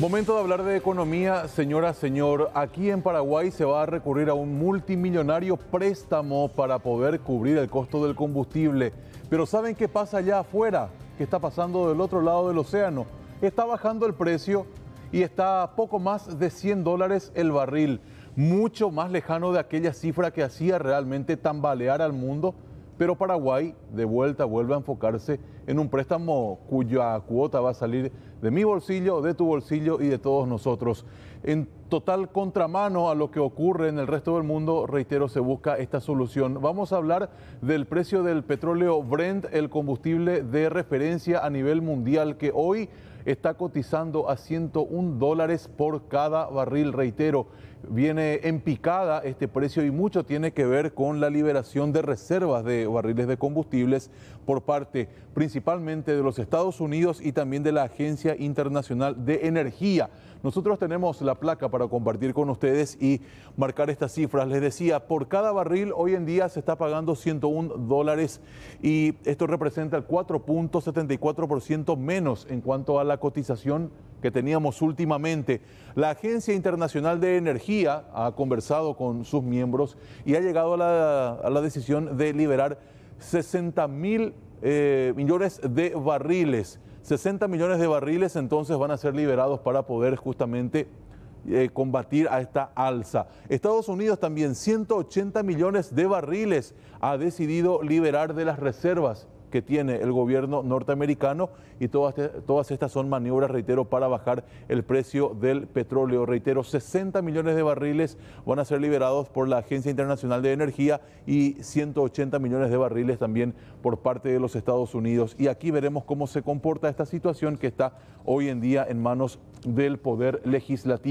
Momento de hablar de economía, señora, señor. Aquí en Paraguay se va a recurrir a un multimillonario préstamo para poder cubrir el costo del combustible. Pero ¿saben qué pasa allá afuera? ¿Qué está pasando del otro lado del océano? Está bajando el precio y está a poco más de 100 dólares el barril, mucho más lejano de aquella cifra que hacía realmente tambalear al mundo. Pero Paraguay de vuelta vuelve a enfocarse en en un préstamo cuya cuota va a salir de mi bolsillo, de tu bolsillo y de todos nosotros. En total contramano a lo que ocurre en el resto del mundo, reitero, se busca esta solución. Vamos a hablar del precio del petróleo Brent, el combustible de referencia a nivel mundial que hoy está cotizando a 101 dólares por cada barril, reitero. Viene en picada este precio y mucho tiene que ver con la liberación de reservas de barriles de combustibles por parte principal principalmente de los Estados Unidos y también de la Agencia Internacional de Energía. Nosotros tenemos la placa para compartir con ustedes y marcar estas cifras. Les decía, por cada barril hoy en día se está pagando 101 dólares y esto representa el 4.74% menos en cuanto a la cotización que teníamos últimamente. La Agencia Internacional de Energía ha conversado con sus miembros y ha llegado a la, decisión de liberar 60 mil eh, millones de barriles. 60 millones de barriles entonces van a ser liberados para poder justamente eh, combatir a esta alza. Estados Unidos también 180 millones de barriles ha decidido liberar de las reservas que tiene el gobierno norteamericano y todas, estas son maniobras, reitero, para bajar el precio del petróleo. Reitero, 60 millones de barriles van a ser liberados por la Agencia Internacional de Energía y 180 millones de barriles también por parte de los Estados Unidos. Y aquí veremos cómo se comporta esta situación que está hoy en día en manos del Poder Legislativo.